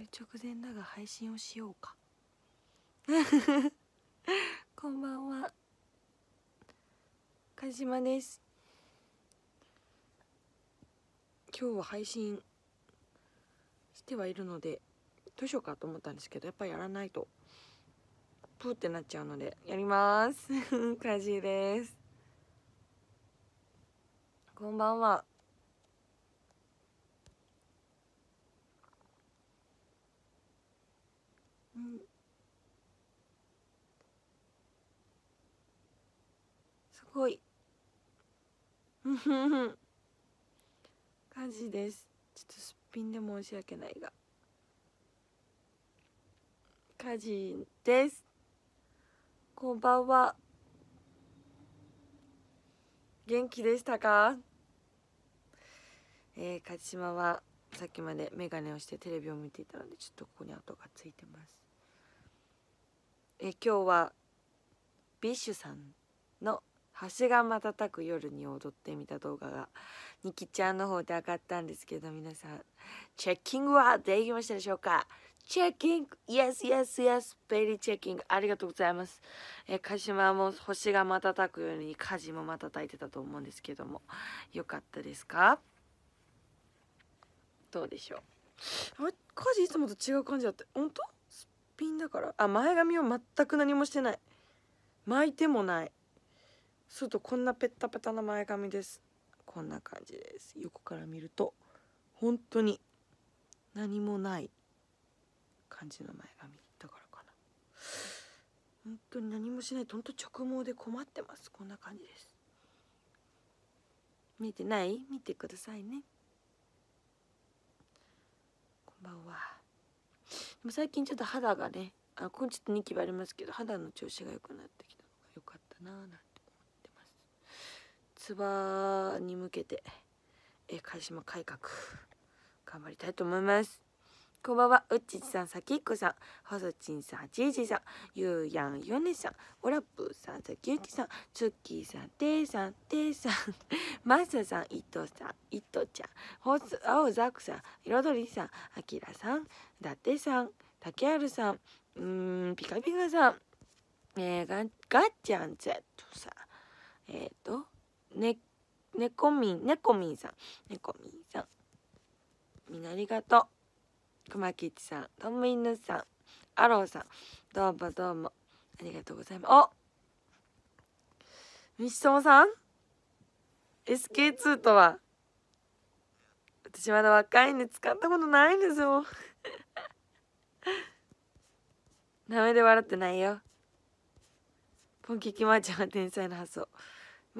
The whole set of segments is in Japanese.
る直前だが配信をしようか こんばんは鹿島です今日は配信してはいるのでどうしようかと思ったんですけどやっぱりやらないとプーってなっちゃうのでやりますカジ ですこんばんはごい感じですちょっとすっぴんで申し訳ないが火事ですこんばんは元気でしたかえー、勝島はさっきまで眼鏡をしてテレビを見ていたのでちょっとここに跡がついてますえー、今日はビッシュさんの星が瞬く夜に踊ってみた動画がニキちゃんの方で上がったんですけど皆さんチェッキングはできましたでしょうかチェッキング Yes, yes, yes ベリーチェッキングありがとうございます、えー、鹿島も星が瞬くように火事も瞬いてたと思うんですけどもよかったですかどうでしょうあれ事いつもと違う感じだって本当すっぴんだからあ前髪は全く何もしてない巻いてもないするとこんなペッタペタな前髪ですこんな感じです横から見ると本当に何もない感じの前髪だからかな本当に何もしないと本当直毛で困ってますこんな感じです見てない見てくださいねこんばんはでも最近ちょっと肌がねあこれちょっとニキビありますけど肌の調子が良くなってきたのが良かったなーなんて出馬に向けて、えー、開島改革頑張りたいと思いますこんばんは、うっちちさん、さきっこさん、ほそちんさん、ちいじさん、ゆうやん、よねさん、おらっぷさん、さきゆきさん、つっきーさん、ていさん、ていさん、ま ささん、いとさん、いとちゃん、ほす、あおざくさん、いろどりさん、あきらさん、だてさん、たけあるさん、うん、ピカピカさん、えー、が、がっちゃんっとさん、えっ、ー、と、ね猫こみんねこみんさんねこみんさんみんなありがとうくまきちさんともイヌさんアローさんどうもどうもありがとうございますおみしそうさん SK2 とは私まだ若いんで使ったことないんですよダメ で笑ってないよポンキキマーちゃんは天才の発想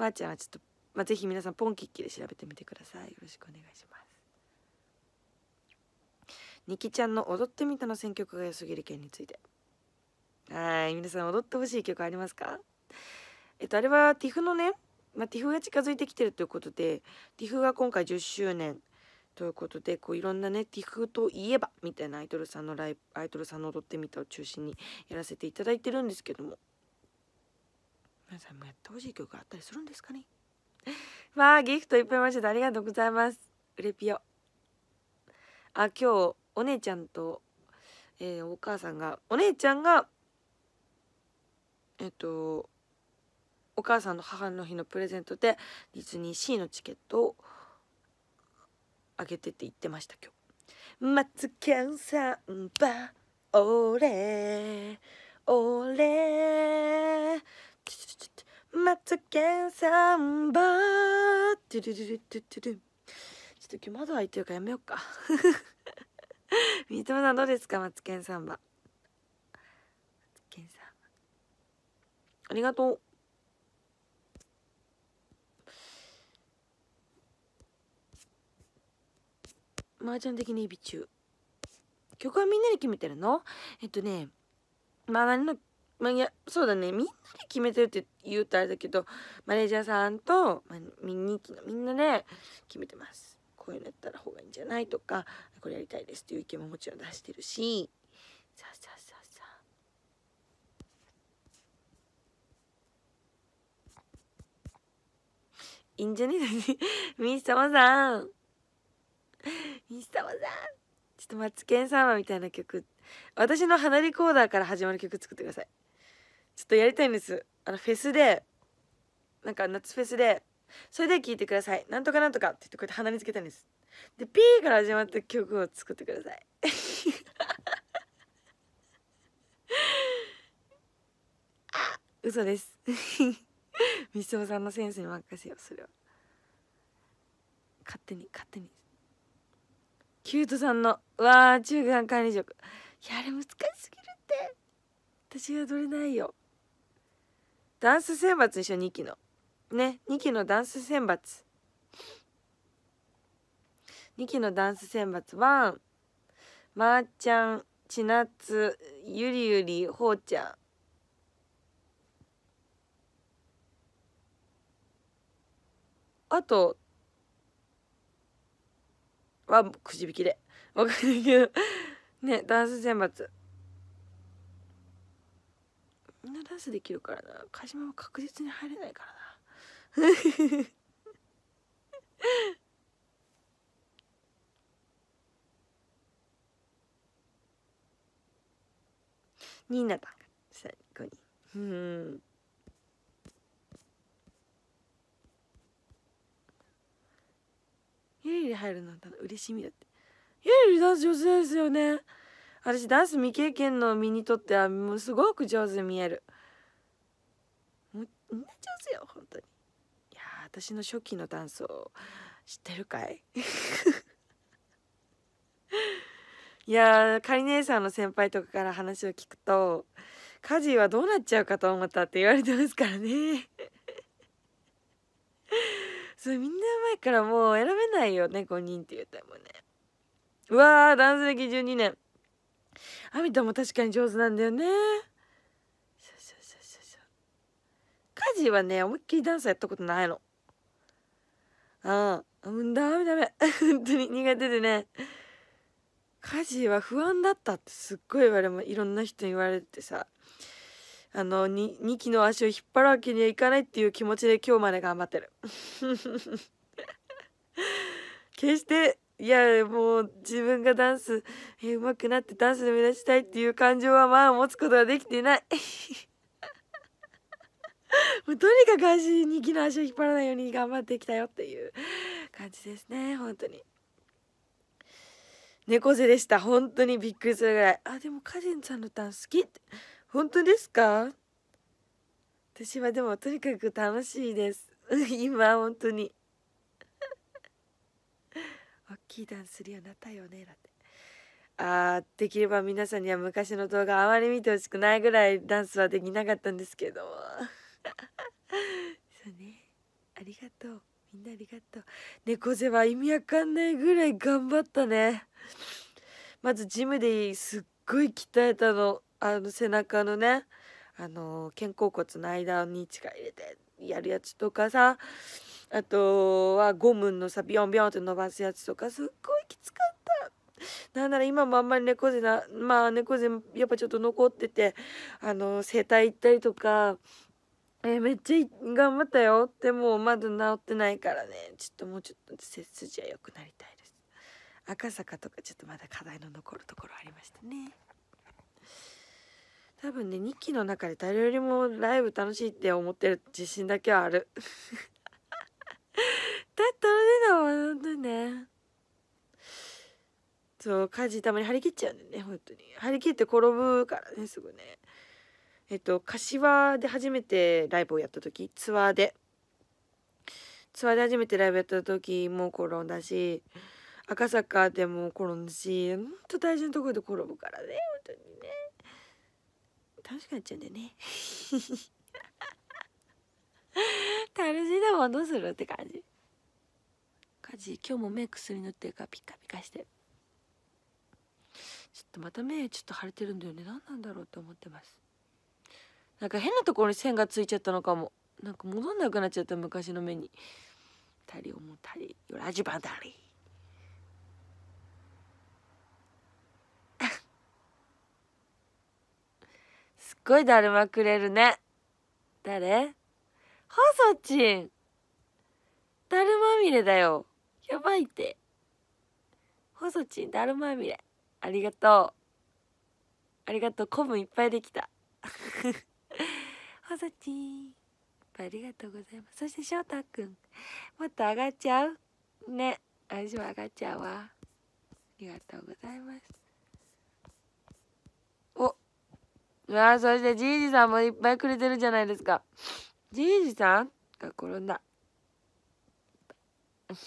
ばあ、ちゃんはちょっと、まあ、ぜひ皆さんポンキッキで調べてみてくださいよろしくお願いしますにきちゃんの「踊ってみた」の選曲が良すぎる件についてはい皆さん踊ってほしい曲ありますかえっとあれはティフのね、まあ、t i f が近づいてきてるということでティフ f が今回10周年ということでこういろんなねティフといえばみたいなアイドルさんのライブアイドルさんの踊ってみたを中心にやらせていただいてるんですけども皆さんもやってほしい曲があったりするんですかねまあギフトいっぱいましたありがとうございますうれぴよあ今日お姉ちゃんと、えー、お母さんがお姉ちゃんがえっとお母さんの母の日のプレゼントでディズニーシーのチケットをあげてって言ってました今日「マツケンサンバ俺俺」マツケンサンバーちょっと今日窓開いてるからやめようか三笘さんどうですかマツケンサンバマツケンサンバありがとう麻雀的に日々中曲はみんなで決めてるのえっとねまあ何のまあ、いやそうだねみんなで決めてるって言うとあれだけどマネージャーさんと、まあ、ミニ機のみんなで決めてますこういうのやったら方がいいんじゃないとかこれやりたいですっていう意見ももちろん出してるしさあさあさあさあいいんじゃねえだねミス様さんミス様さんちょっとマツケンサンバみたいな曲私の花リコーダーから始まる曲作ってくださいちょっとやりたいんですあのフェスでなんか夏フェスでそれで聞いてくださいなんとかなんとかって言ってこうやって鼻につけたんですでピーから始まった曲を作ってください 嘘です みすおさんのセンスに任せようそれは勝手に勝手にキュートさんのわあ中間管理職いやあれ難しすぎるって私は取れないよダンス選抜でしょ2期のね2期のダンス選抜2期のダンス選抜はまー、ちゃんちなつゆりゆりほうちゃんあとはくじ引きで分かんないけどねダンス選抜んなダンスできるからな鹿島は確実に入れないからなニーナタンが最後にうんゆりり入るのう嬉しみだってゆりりダンス上手ですよね私ダンス未経験の身にとってはもうすごく上手に見えるもうみんな上手よ本当にいや私の初期のダンスを知ってるかい いやかり姉さんの先輩とかから話を聞くと家事はどうなっちゃうかと思ったって言われてますからね それみんな前からもう選べないよね5人って言ったもうねうわーダンス歴12年あみたも確かに上手なんだよね家事はね思いっきりダンスやったことないのああうんダメダメ 本当に苦手でね家事は不安だったってすっごい言われもいろんな人に言われてさあの 2, 2期の足を引っ張るわけにはいかないっていう気持ちで今日まで頑張ってる決していやもう自分がダンス上手くなってダンスで目指したいっていう感情はまあ持つことができてない もうとにかく足に木の足を引っ張らないように頑張ってきたよっていう感じですね本当に猫背でした本当にびっくりするぐらいあでもカレンさんのダンス好きって本当ですか私はでもとにかく楽しいです 今本当にッキーダンスするようになったよねだってあできれば皆さんには昔の動画あまり見てほしくないぐらいダンスはできなかったんですけど そうねありがとうみんなありがとう猫背は意味わかんないぐらい頑張ったねまずジムですっごい鍛えたのあの背中のねあの肩甲骨の間に力入れてやるやつとかさあとはゴムのさビヨンビヨンって伸ばすやつとかすっごいきつかったなんなら今もあんまり猫背なまあ猫背やっぱちょっと残っててあの整体行ったりとかえめっちゃ頑張ったよでもまだ治ってないからねちょっともうちょっと背筋は良くなりたいです赤坂とかちょっとまだ課題の残るところありましたね多分ね2期の中で誰よりもライブ楽しいって思ってる自信だけはあるったのねだわ本当にねそう家事たまに張り切っちゃうんでね本当に張り切って転ぶからねすぐねえっと柏で初めてライブをやった時ツアーでツアーで初めてライブやった時も転んだし赤坂でも転んだしほんと大事なところで転ぶからね本当にね楽しくなっちゃうんだよね 楽しいだもんどうするって感じ家事今日も目薬塗ってるからピカピカしてちょっとまた目ちょっと腫れてるんだよね何なんだろうって思ってますなんか変なところに線がついちゃったのかもなんか戻んなくなっちゃった昔の目に「たり思たりよらじばたり」すっごいだるまくれるね誰細ちんだるまみれだよやばいって細チンだるまみれありがとうありがとう古文いっぱいできた細チンありがとうございますそして翔太くんもっと上がっちゃうね私も上がっちゃうわありがとうございますおわあそしてじいじさんもいっぱいくれてるじゃないですかじいじさんが転んだ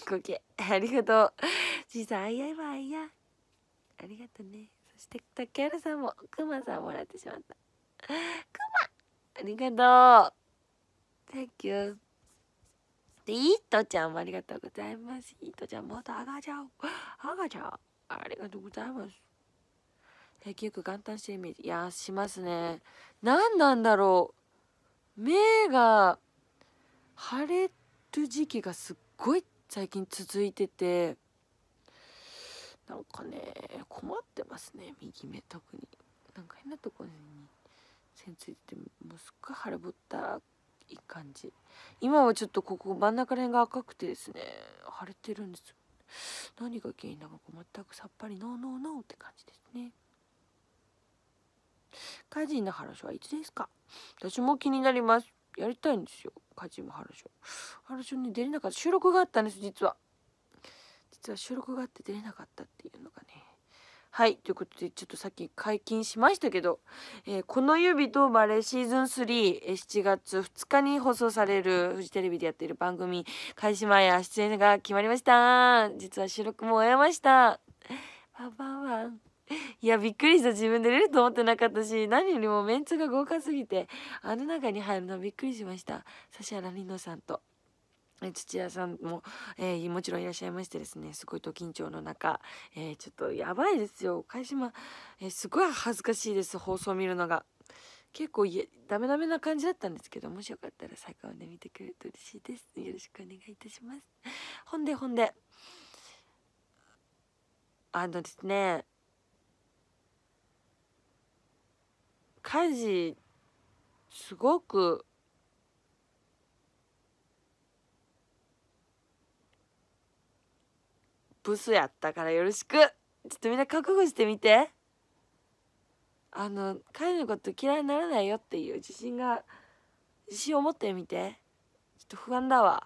ごけありがとうじいさんあいあいばあいやありがとうねそして竹原さんもくまさんもらってしまったくまありがとう Thank you でいとちゃんもありがとうございますいとちゃんもっとあちゃんあがちゃんありがとうございます野球く元旦してるイメージいやしますね何なんだろう目が腫れる時期がすっごい最近続いててなんかね困ってますね右目特になんか変なところに線ついててもうすっごい腫れぼったい感じ今はちょっとここ真ん中ら辺が赤くてですね腫れてるんです何が原因なのか全くさっぱりノーノーノーって感じですね歌人の話はいつですか私も気になりますやりたいんですよ家事も春女春女に出れなかった収録があったんです実は実は収録があって出れなかったっていうのがねはいということでちょっとさっき解禁しましたけど「えー、この指とバレーシーズン3」7月2日に放送されるフジテレビでやっている番組開始前や出演が決まりました実は収録も終えましたババンいやびっくりした自分で出ると思ってなかったし何よりもメンツが豪華すぎてあの中に入るのびっくりしました指原莉乃さんと土屋さんも、えー、もちろんいらっしゃいましてですねすごいと緊張の中、えー、ちょっとやばいですよ返しま、えすごい恥ずかしいです放送見るのが結構いダメダメな感じだったんですけどもしよかったら最後まで見てくれると嬉しいですよろしくお願いいたしますほんでほんであのですね家事すごくブスやったからよろしくちょっとみんな覚悟してみてあの家事のこと嫌いにならないよっていう自信が自信を持ってみてちょっと不安だわ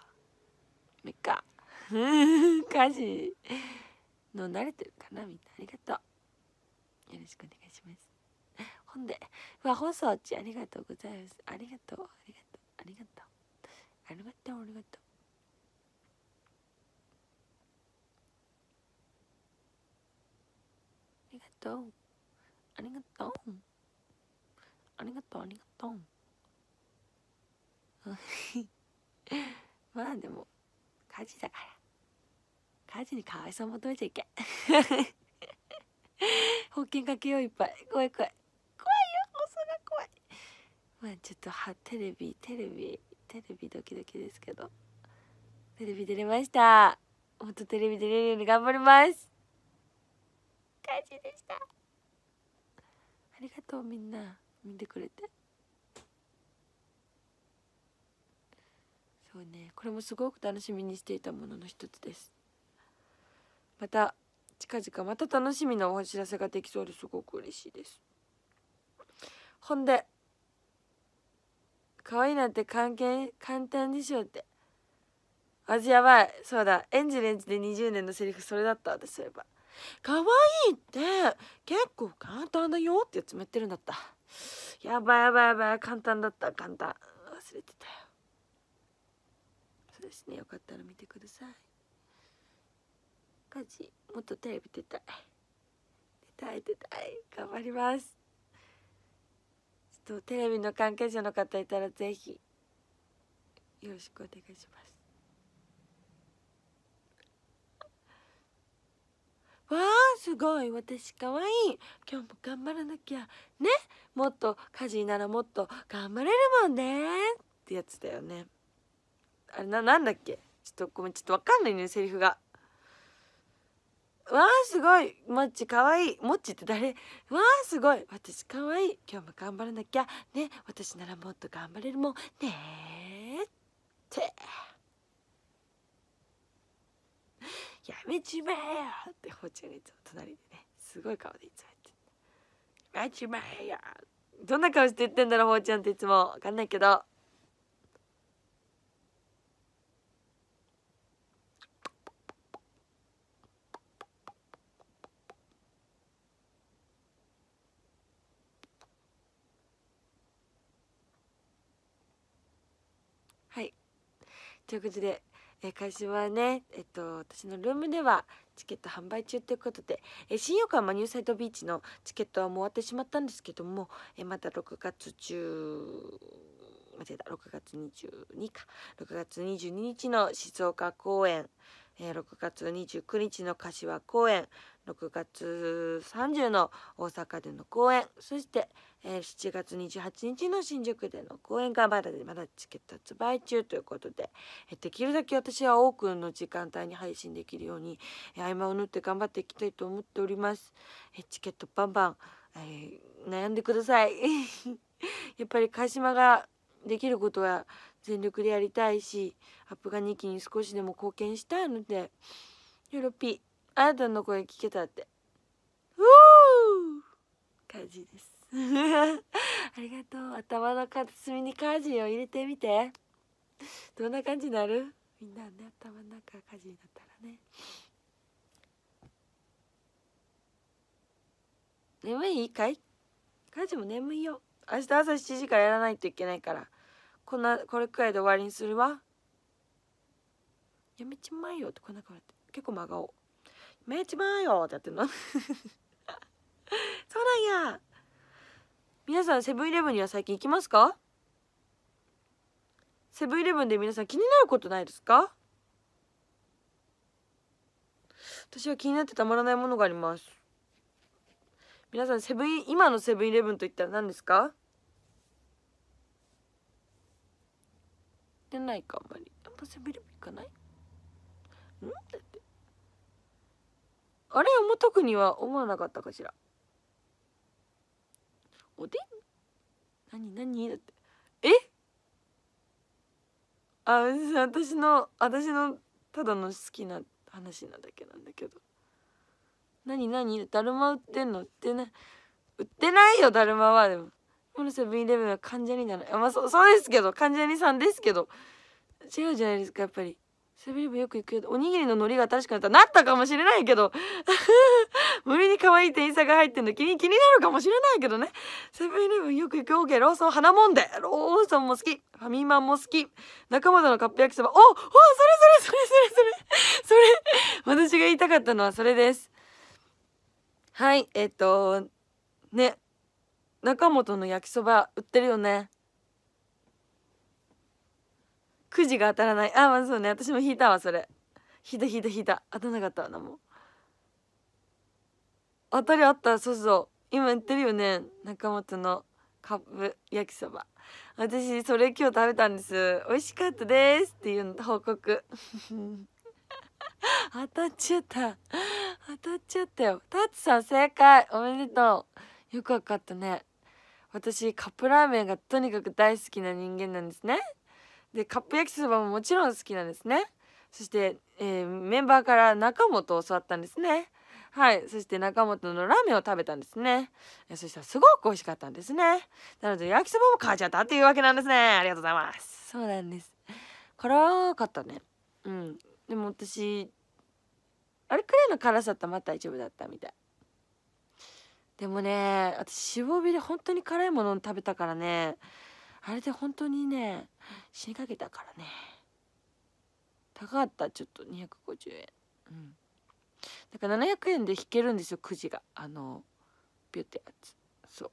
めっか 家事の慣れてるかなみんなありがとうよろしくねんで。和放送ち、ありがとうございます。ありがとう、ありがとう、ありがとう。ありがとう、ありがとう。ありがとう。ありがとう。ありがとう、ありがとう。まあでも、火事だから。火事にいそう求めちゃいけ 保険かけよういっぱい。怖い怖い。が怖いまあちょっとはテレビテレビテレビドキドキですけどテレビ出れましたもっとテレビ出れるように頑張ります感じでしたありがとうみんな見てくれてそうねこれもすごく楽しみにしていたものの一つですまた近々また楽しみなお知らせができそうですごく嬉しいですほんで可愛いなんて関係簡単でしょうって味やばいそうだエンジレンジで20年のセリフそれだった私そういえば可愛いって結構簡単だよってやつめってるんだったやばいやばいやばい簡単だった簡単忘れてたよそうですねよかったら見てください家事もっとテレビ出たい出たい出たい頑張りますとテレビの関係者の方いたらぜひよろしくお願いしますわあすごい私かわいい今日も頑張らなきゃねもっと家事ならもっと頑張れるもんねってやつだよねあれななんだっけちょっとごめんちょっとわかんないねセリフがわあすごいもっちかわいいもっちって誰わあすごい私かわいい今日も頑張らなきゃね私ならもっと頑張れるもんねってやめちまえよってほうちゃんがいつも隣でねすごい顔でいつもやってやめちまえよどんな顔して言ってんだろうほうちゃんっていつもわかんないけどということで、えー、開始はね、えっと、私のルームではチケット販売中ということで、えー、新横浜ニューサイドビーチのチケットはもう終わってしまったんですけども、えー、また6月中間違えた6月22か6月22日の静岡公演、えー、6月29日の柏公演6月30の大阪での公演そしてえー、7月28日の新宿での公演がまだまだチケット発売中ということで、えー、できるだけ私は多くの時間帯に配信できるように、えー、合間を縫って頑張っていきたいと思っております、えー、チケットバンバン、え悩んでください やっぱり鹿島ができることは全力でやりたいしアップが2期に少しでも貢献したいのでヨロピあなたの声聞けたって感じです ありがとう頭の片隅にカジを入れてみてどんな感じになるみんなね頭の中カジになったらね眠いかいジ事も眠いよ明日朝7時からやらないといけないからこんなこれくらいで終わりにするわやめちまえよってこんな顔って結構真顔やめちまえよってやってるの そうなんや皆さんセブンイレブンには最近行きますかセブンイレブンで皆さん気になることないですか私は気になってたまらないものがあります皆さんセブン今のセブンイレブンといったら何ですかでないかあんまりあんまセブンイレブン行かないんだってあれも特には思わなかったかしらおでん何何だってえあ私の私のただの好きな話なだけなんだけど何何だるま売ってんの売ってない売ってないよだるまはでもこのセブンイレブンは関ジャニじゃないまあそそうですけど関ジャニさんですけど違うじゃないですかやっぱりセブンイレブンよく行くよおにぎりの海苔が新しくなったなったかもしれないけど無理に可愛い店員さんが入ってるの気に気になるかもしれないけどねセブンイレブンよく行くオーケーローソン花もんでローソンも好きファミマンも好き中本のカップ焼きそばおおそれそれそれそれそれそれ私が言いたかったのはそれですはいえっとね中本の焼きそば売ってるよねくじが当たらないあまあそうね私も引いたわそれ引いた引いた引いた当たんなかったわ何も当たりあったそうそう今売ってるよね中本のカップ焼きそば私それ今日食べたんです美味しかったですっていうの報告 当たっちゃった当たっちゃったよタッツさん正解おめでとうよくわかったね私カップラーメンがとにかく大好きな人間なんですねでカップ焼きそばももちろん好きなんですねそして、えー、メンバーから中本を教わったんですねはいそして中本のラーメンを食べたんですねそしたらすごく美味しかったんですねなので焼きそばも買っちゃったっていうわけなんですねありがとうございますそうなんです辛かったねうんでも私あれくらいの辛さだったまた大丈夫だったみたいでもね私脂肪火で本当に辛いものを食べたからねあれで本当にね死にかけたからね高かったちょっと250円うんだから700円で引けるんですよくじがあのピュってやつそう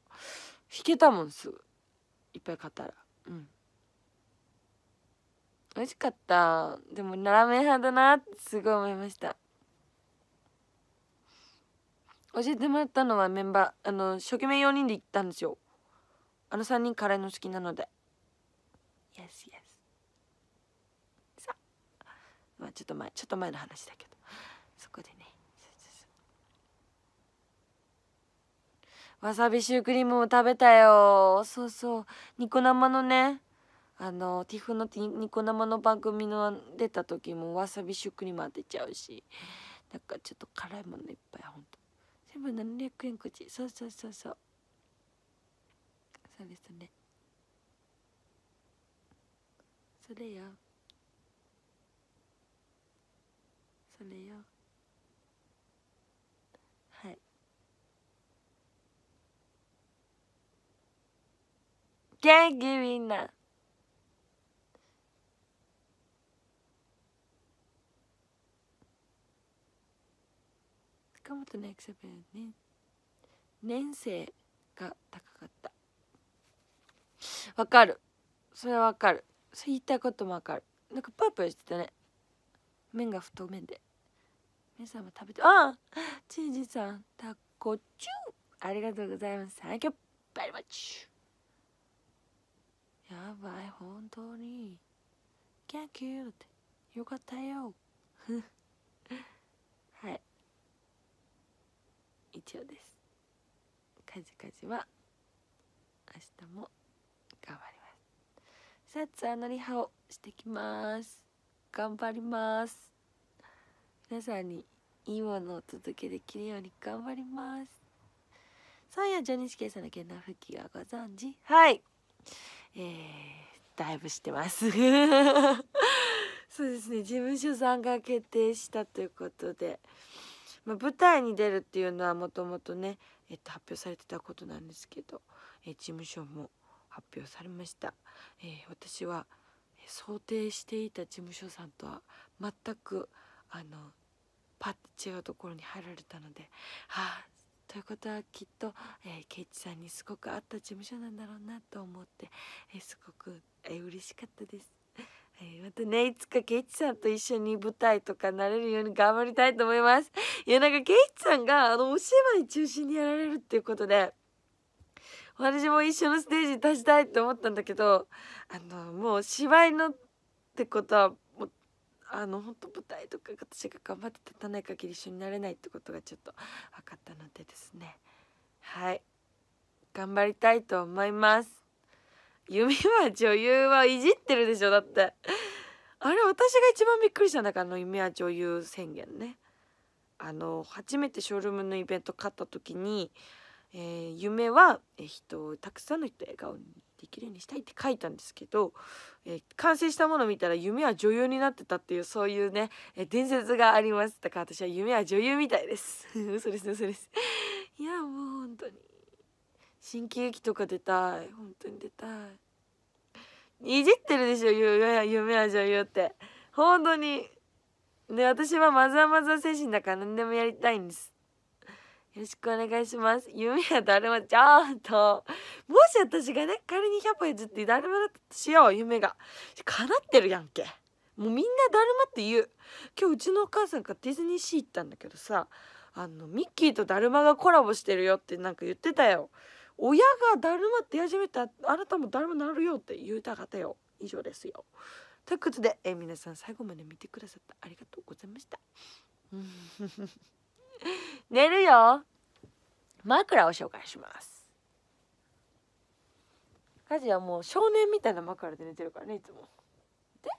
引けたもんすぐいっぱい買ったらうん美味しかったでもラーメン派だなってすごい思いました教えてもらったのはメンバーあの初期面4人で行ったんですよあの3人辛いの好きなのでイエスイエスさあまあちょっと前ちょっと前の話だけどわさびシュークリームも食べたよそうそうニコ生のねあのティフのニコ生の番組の出た時もわさびシュークリーム当てちゃうしなんかちょっと辛いものいっぱいほんと全部700円口そうそうそうそうそうですねそれよそれよ元気みんな本のエクセプね年生が高かったわかるそれはわかるそう言いたいこともわかるなんかプープーしてたね麺が太麺で皆さんも食べてあチーズさんタコチューありがとうございますサンキューバイバイチュやばい、本当に。キャンキューって。よかったよ。はい。一応です。カジカジは、明日も頑張ります。さあ、ツアーのリハをしてきます。頑張ります。皆さんにいいものをお届けできるように頑張ります。そういや、ジョニスケさんの件の復帰はご存知はい。えー、だいぶしてます そうですね事務所さんが決定したということで、まあ、舞台に出るっていうのはもともとね、えっと、発表されてたことなんですけど、え事務所も発表されました、えー、私は想定していた事務所さんとは全くあのパッて違うところに入られたので、はあそういうことはきっと、えー、ケイチさんにすごく合った事務所なんだろうなと思って、えー、すごく、えー、嬉しかったです。えー、またねいつかケイチさんと一緒に舞台とかなれるように頑張りたいと思います。いやなんかケイチさんがあのお芝居中心にやられるっていうことで私も一緒のステージに立ちたいって思ったんだけどあのもう芝居のってことはあの本当舞台とか私が頑張って立たない限り一緒になれないってことがちょっと分かったのでですねはい頑張りたいと思います弓は女優はいじってるでしょだってあれ私が一番びっくりしたんだからあの弓は女優宣言ねあの初めてショールームのイベント勝った時に、えー、夢は人たくさんの人笑顔にできるようにしたいって書いたんですけど、えー、完成したものを見たら夢は女優になってたっていうそういうね、えー、伝説がありますだから私は夢は女優みたいです 嘘です嘘です いやもう本当に新喜劇とか出たい本当に出たいいじってるでしょ夢は夢は女優って本当にで私はマザーマザー精神だから何でもやりたいんですよろしくお願いします夢だるもちゃんともし私がね仮に100歩譲って誰もだとしよう夢が叶ってるやんけもうみんなだるまって言う今日うちのお母さんがディズニーシー行ったんだけどさあのミッキーとだるまがコラボしてるよってなんか言ってたよ親がだるまって始めたあなたもだるまなるよって言うた方よ以上ですよということで、え皆さん最後まで見てくださってありがとうございました。うん 寝るよ枕を紹介します家事はもう少年みたいな枕で寝てるからねいつもで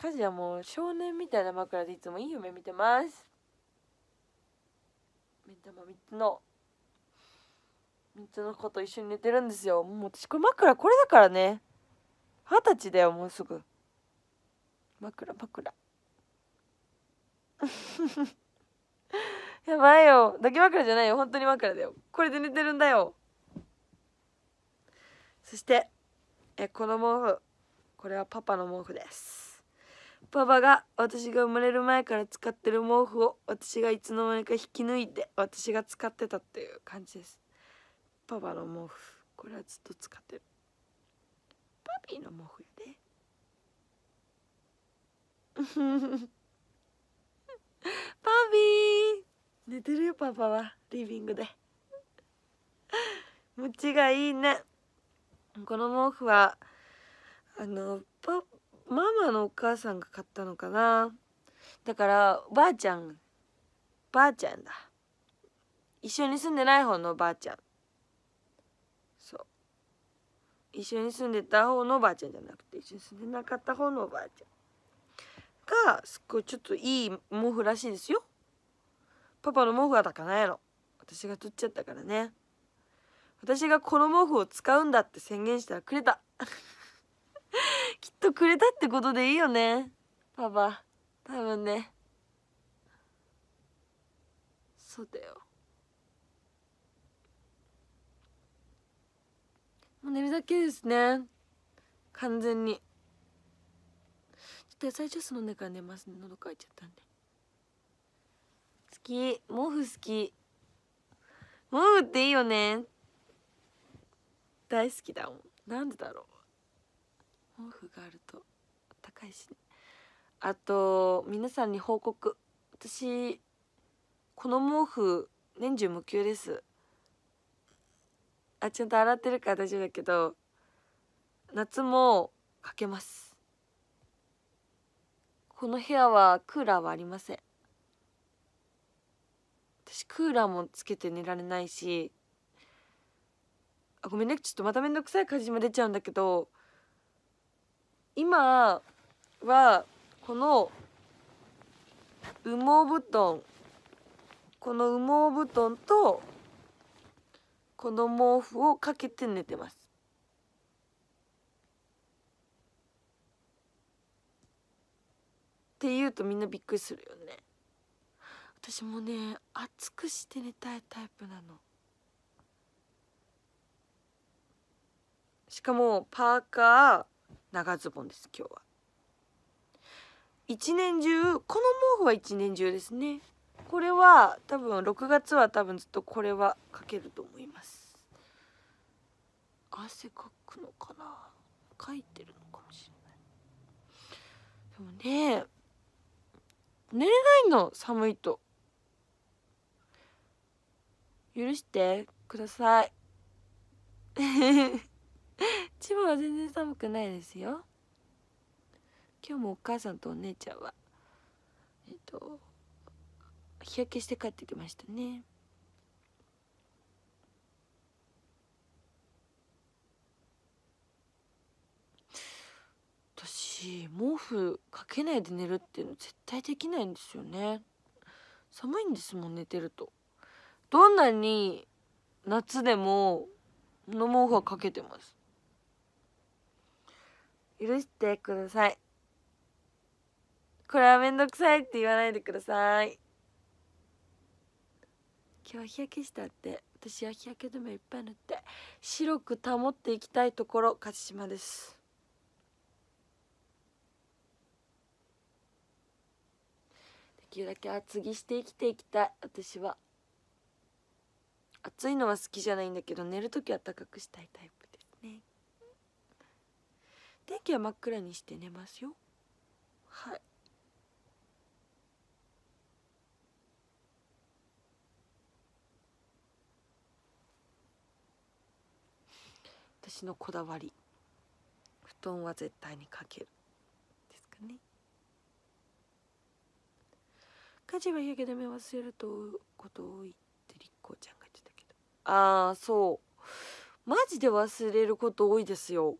カジはもう少年みたいな枕でいつもいい夢見てます目玉3つの3つの子と一緒に寝てるんですよもう私これ枕これだからね二十歳だよもうすぐ枕枕 やばいよ抱き枕じゃないよ本当に枕だよこれで寝てるんだよそしてえこの毛布これはパパの毛布ですパパが私が生まれる前から使ってる毛布を私がいつの間にか引き抜いて私が使ってたっていう感じですパパの毛布これはずっと使ってるパピーの毛布 m o j u ー寝てるよパパはリビングで。ムちがいいね。この毛布は、あの、パ、ママのお母さんが買ったのかな。だから、ばあちゃん、ばあちゃんだ。一緒に住んでない方のばあちゃん。一緒に住んでた方のおばあちゃんじゃなくて一緒に住んでなかった方のおばあちゃんがすっごいちょっといい毛布らしいですよパパの毛布は高ないやろ私が取っちゃったからね私がこの毛布を使うんだって宣言したらくれた きっとくれたってことでいいよねパパ多分ねそうだよもう寝るだけですね完全にちょっと野菜ジュース飲んでから寝ますね喉乾いちゃったんで好き毛布好き毛布っていいよね大好きだもんなんでだろう毛布があると高いしねあと皆さんに報告私この毛布年中無休ですあちゃんと洗ってるから大丈夫だけど夏もかけますこの部屋はクーラーはありません私クーラーもつけて寝られないしあごめんねちょっとまためんどくさい感じも出ちゃうんだけど今はこの羽毛布団この羽毛布団とこの毛布をかけて寝てますって言うとみんなびっくりするよね私もね熱くして寝たいタイプなのしかもパーカー長ズボンです今日は一年中この毛布は一年中ですねこれは多分6月は多分ずっとこれはかけると思います汗かくのかな書いてるのかもしれないでもね寝れないの寒いと許してください 千葉は全然寒くないですよ今日もお母さんとお姉ちゃんはえっと日焼けして帰ってきましたね私毛布かけないで寝るっていうの絶対できないんですよね寒いんですもん寝てるとどんなに夏でもの毛布はかけてます許してくださいこれはめんどくさいって言わないでください今日日焼けしたって私は日焼け止めいっぱい塗って白く保っていきたいところ勝島ですできるだけ厚着して生きていきたい私は暑いのは好きじゃないんだけど寝る時は暖かくしたいタイプですね天気は真っ暗にして寝ますよはい私のこだわり布団は絶対にかけるですかね家事は日焼け止め忘れるとこと多いってりっこちゃんが言ってたけどああそうマジで忘れること多いですよ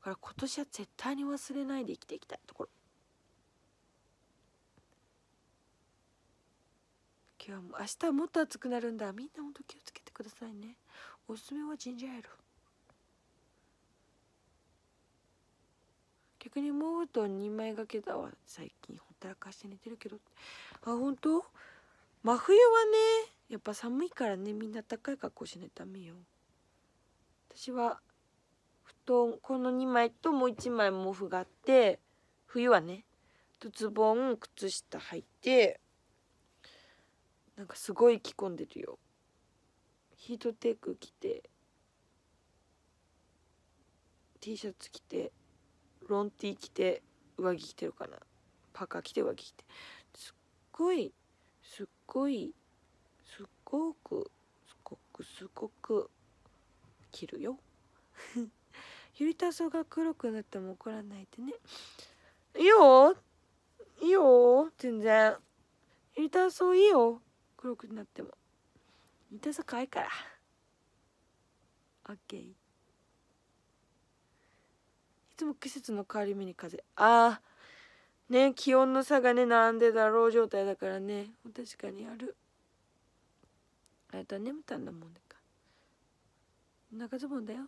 だから今年は絶対に忘れないで生きていきたいところ今日も明日はもっと暑くなるんだみんなほんと気をつけてくださいねおすすめはジンジャーエール逆に思うと2枚掛けだわ最近ほったらかして寝てるけどあ本当真冬はねやっぱ寒いからねみんな暖かい格好しないとダメよ私は布団この2枚ともう1枚毛布があって冬はねとズボン靴下履いてなんかすごい着込んでるよヒートテック着て T シャツ着てロンティー着て上着着てるかなパーカー着て上着着てすっごいすっごいすっごくすごくすごく着るよゆりたそが黒くなっても怒らないでねいいよいいよ全然ゆりたそいいよ黒くなってもゆりたそ可愛いから OK いつも季節の変わり目に風ああね気温の差がねなんでだろう状態だからね確かにあるあれとは眠たんだもんねか中ズボンだよ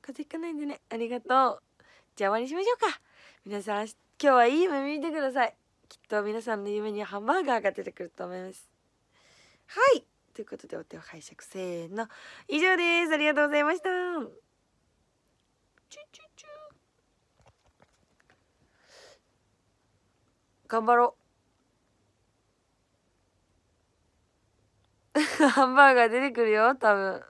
風邪ひかないんでねありがとうじゃあ終わりしましょうか皆さん今日はいい夢見てくださいきっと皆さんの夢にハンバーガーが出てくると思いますはいということでお手を拝借せーの以上ですありがとうございました頑張ろう ハンバーガー出てくるよ多分